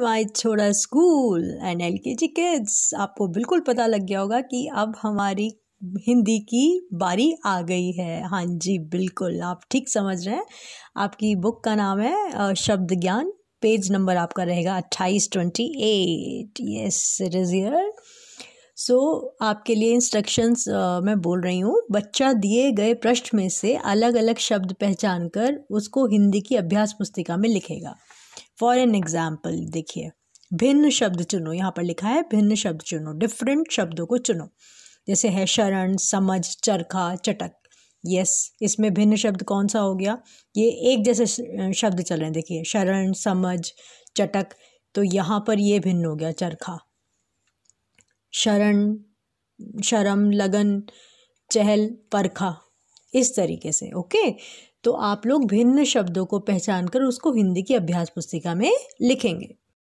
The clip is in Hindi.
वाई छोड़ा स्कूल एंड एल के जी किड्स आपको बिल्कुल पता लग गया होगा कि अब हमारी हिंदी की बारी आ गई है हाँ जी बिल्कुल आप ठीक समझ रहे हैं आपकी बुक का नाम है शब्द ज्ञान पेज नंबर आपका रहेगा अट्ठाईस twenty eight yes it is year so आपके लिए इंस्ट्रक्शंस मैं बोल रही हूँ बच्चा दिए गए पृष्ठ में से अलग अलग शब्द पहचान कर उसको हिंदी की अभ्यास पुस्तिका में लिखेगा फॉर एन एग्जाम्पल देखिए भिन्न शब्द चुनो यहाँ पर लिखा है भिन्न शब्द चुनो डिफरेंट शब्दों को चुनो जैसे है शरण समझ चरखा चटक यस yes, इसमें भिन्न शब्द कौन सा हो गया ये एक जैसे शब्द चल रहे हैं देखिए शरण समझ चटक तो यहाँ पर ये भिन्न हो गया चरखा शरण शरम लगन चहल परखा इस तरीके से ओके तो आप लोग भिन्न शब्दों को पहचान कर उसको हिंदी की अभ्यास पुस्तिका में लिखेंगे